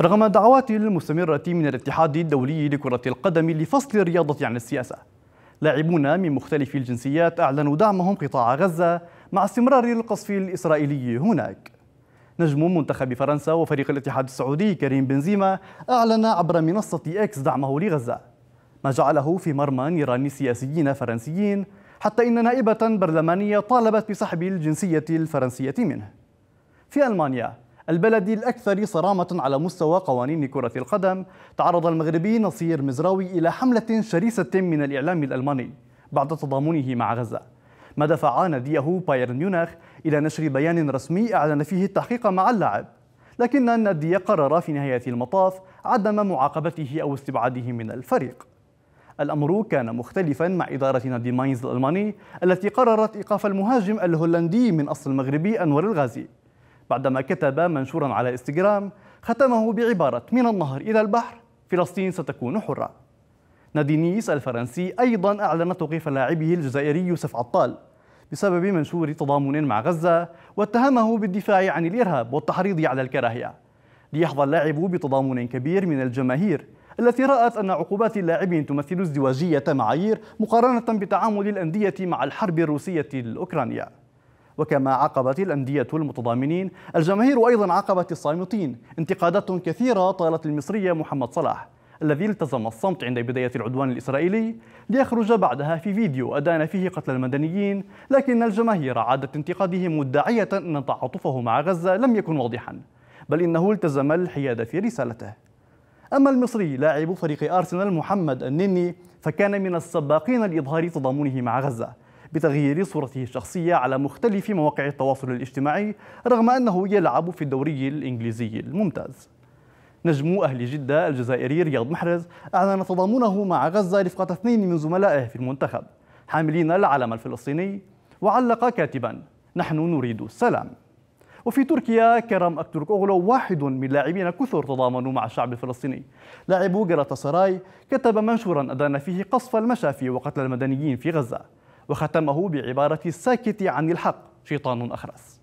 رغم الدعوات المستمرة من الاتحاد الدولي لكرة القدم لفصل الرياضة عن السياسة لاعبون من مختلف الجنسيات أعلنوا دعمهم قطاع غزة مع استمرار القصف الإسرائيلي هناك نجم منتخب فرنسا وفريق الاتحاد السعودي كريم بنزيما أعلن عبر منصة إكس دعمه لغزة ما جعله في مرمى نيران سياسيين فرنسيين حتى إن نائبة برلمانية طالبت بسحب الجنسية الفرنسية منه في ألمانيا البلد الأكثر صرامة على مستوى قوانين كرة القدم تعرض المغربي نصير مزراوي إلى حملة شرسة من الإعلام الألماني بعد تضامنه مع غزة ما دفع ناديه بايرن ميونخ إلى نشر بيان رسمي أعلن فيه التحقيق مع اللاعب لكن النادي قرر في نهاية المطاف عدم معاقبته أو استبعاده من الفريق الأمر كان مختلفا مع إدارة نادي ماينز الألماني التي قررت إيقاف المهاجم الهولندي من أصل المغربي أنور الغازي بعدما كتب منشورا على انستغرام ختمه بعبارة من النهر إلى البحر فلسطين ستكون حرة نادينيس الفرنسي أيضا أعلن توقيف لاعبه الجزائري يوسف عطال بسبب منشور تضامن مع غزة واتهمه بالدفاع عن الإرهاب والتحريض على الكراهية ليحظى اللاعب بتضامن كبير من الجماهير التي رأت أن عقوبات اللاعبين تمثل ازدواجية معايير مقارنة بتعامل الأندية مع الحرب الروسية الأوكرانية وكما عاقبت الأندية المتضامنين الجماهير أيضا عاقبت الصامتين انتقادات كثيرة طالت المصرية محمد صلاح الذي التزم الصمت عند بداية العدوان الإسرائيلي ليخرج بعدها في فيديو أدان فيه قتل المدنيين لكن الجماهير عادت انتقاده مدعية أن تعاطفه مع غزة لم يكن واضحا بل إنه التزم الحياد في رسالته أما المصري لاعب فريق أرسنال محمد النني فكان من السباقين لإظهار تضامنه مع غزة بتغيير صورته الشخصية على مختلف مواقع التواصل الاجتماعي رغم أنه يلعب في الدوري الإنجليزي الممتاز نجم أهل جدة الجزائري رياض محرز أعلن تضامنه مع غزة رفقة اثنين من زملائه في المنتخب حاملين العلم الفلسطيني وعلق كاتبا نحن نريد السلام وفي تركيا كرم أكترك أغلو واحد من لاعبين كثر تضامنوا مع الشعب الفلسطيني لاعب جراتا سراي كتب منشورا أدان فيه قصف المشافي وقتل المدنيين في غزة وختمه بعبارة الساكت عن الحق شيطان أخرس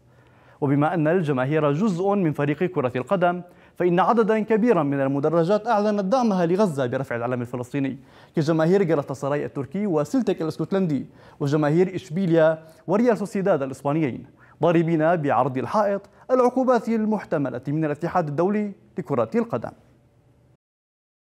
وبما أن الجماهير جزء من فريق كرة القدم فإن عددا كبيرا من المدرجات أعلنت دعمها لغزة برفع العلم الفلسطيني كجماهير سراي التركي وسلتك الاسكتلندي وجماهير إشبيليا وريال سوسيداد الإسبانيين ضاربين بعرض الحائط العقوبات المحتملة من الاتحاد الدولي لكرة القدم